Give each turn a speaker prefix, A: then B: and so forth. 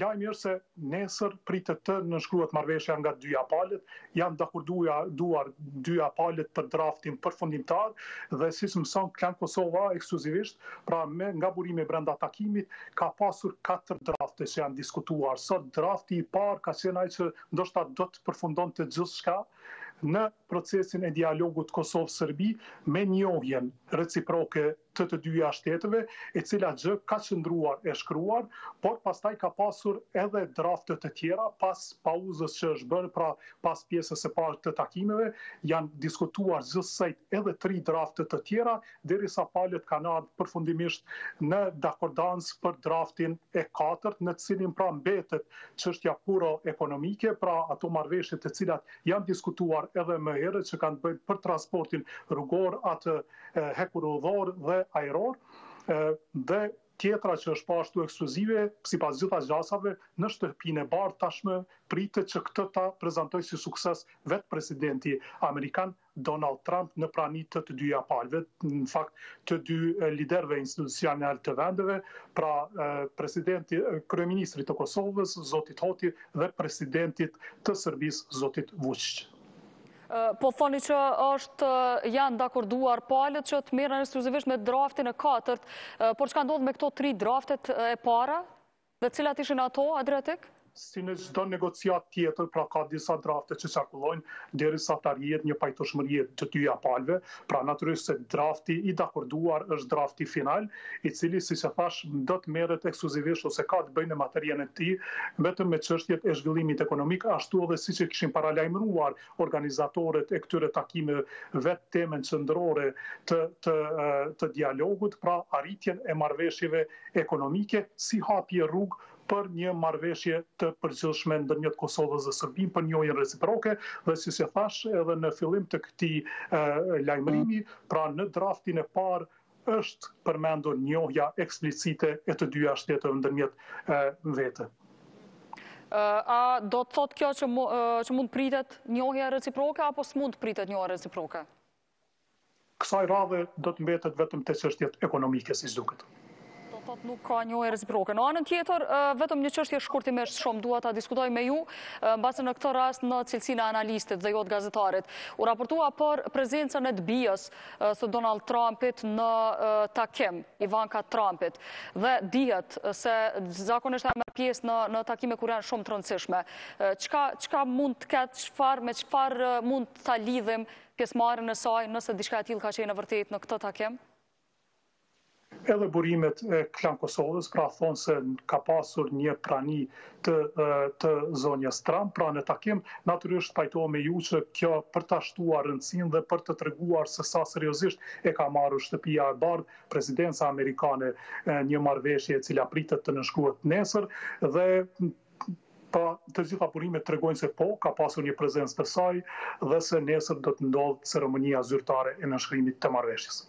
A: Lajmë jërë se nesër pritë të në shkruat marveshja nga dyja palet, janë dakur duar dyja palet për draftin përfundimtar, dhe si së mëson, Klan Kosova ekskluzivisht, pra me nga burime brenda takimit, ka pasur 4 drafte që janë diskutuar. Sot drafti i par ka qenaj që ndoshta do të përfundon të gjithë shka, në procesin e dialogut Kosovë-Sërbi me njohjen reciproke të të dyja shtetëve, e cila gjë ka qëndruar e shkruar, por pas taj ka pasur edhe draftët të tjera, pas pauzës që është bërë, pra pas pjesës e parë të takimeve, janë diskutuar gjësaj edhe tri draftët të tjera, dhe sa palet ka nërë përfundimisht në dakordans për draftin e katërt, në cilin pra mbetet që është jakuro ekonomike, pra ato marveshët të cilat janë diskutuar edhe më herët që kanë bëjt për transportin rrugor atë hekurudhor dhe ajeror, dhe tjetra që është pashtu ekskluzive, si pas gjitha gjasave, në shtëpjën e barë tashme pritë që këtë ta prezentoj si sukses vetë presidenti Amerikan Donald Trump në pranit të të dy apalve, në fakt të dy liderve institucional të vendeve, pra presidenti, kërëministri të Kosovës, Zotit Hoti dhe presidentit të Sërbis, Zotit Vucqë.
B: Po thoni që është janë dakorduar palet që të mirën ekskluzivisht me draftin e katërt, por që ka ndodhë me këto tri draftet e para, dhe cilat ishin ato, Adriatik?
A: si në gjithë negociat tjetër, pra ka disa drafte që qakullojnë dheri sa të rjetë një pajtoshmërjet të ty apalve, pra naturisht se drafti i dakorduar është drafti final, i cili, si që thash, do të meret ekskluzivisht ose ka të bëjnë në materjen e ti, vetëm me qështjet e zhvillimit ekonomik, ashtu edhe si që këshim paralajmruar organizatorit e këtyre takime vetë temen qëndrore të, të, dialogut, pra arritjen e marveshjeve ekonomike si hapje rrugë për një marveshje të përgjithshme ndër Kosovës dhe Sërbim për njojën reciproke dhe si se thash edhe në fillim të këti lajmërimi, pra në draftin e parë është përmendur njohja eksplicite e të dyja shtetëve ndërmjet vete.
B: A do të thotë kjo që, mund pritet njohja reciproke apo s'mund pritet njohja reciproke?
A: Kësaj radhe do të mbetet vetëm të qështjet ekonomike si zduket
B: nuk ka një erë zbroke. Në anën tjetër, vetëm një qështje shkurtimisht shumë duha ta diskutoj me ju, në basë në këtë rast në cilësina analistit dhe jo të gazetarit. U raportua për prezencën e të bijës së Donald Trumpit në takim, Ivanka Trumpit, dhe dihet se zakonisht është e mërë pjesë në takime kur janë shumë të rëndësishme. Qka mund të ketë qëfar, me qëfar mund të talidhim lidhim pjesmarën e saj nëse dishka e tilë ka qenë e vërtit në këtë takim?
A: edhe burimet e klan Kosovës, pra thonë se ka pasur një prani të, të zonjës tram, pra në takim, naturisht pajtoa me ju që kjo për të ashtuar rëndësin dhe për të treguar se sa seriosisht e ka marru shtëpia e bardë, prezidenca amerikane një marveshje cila pritët të nëshkuat nesër, dhe pa të gjitha burimet të regojnë se po, ka pasur një prezencë të saj dhe se nesër do të ndodhë ceremonia zyrtare e nëshkrimit të marveshjes.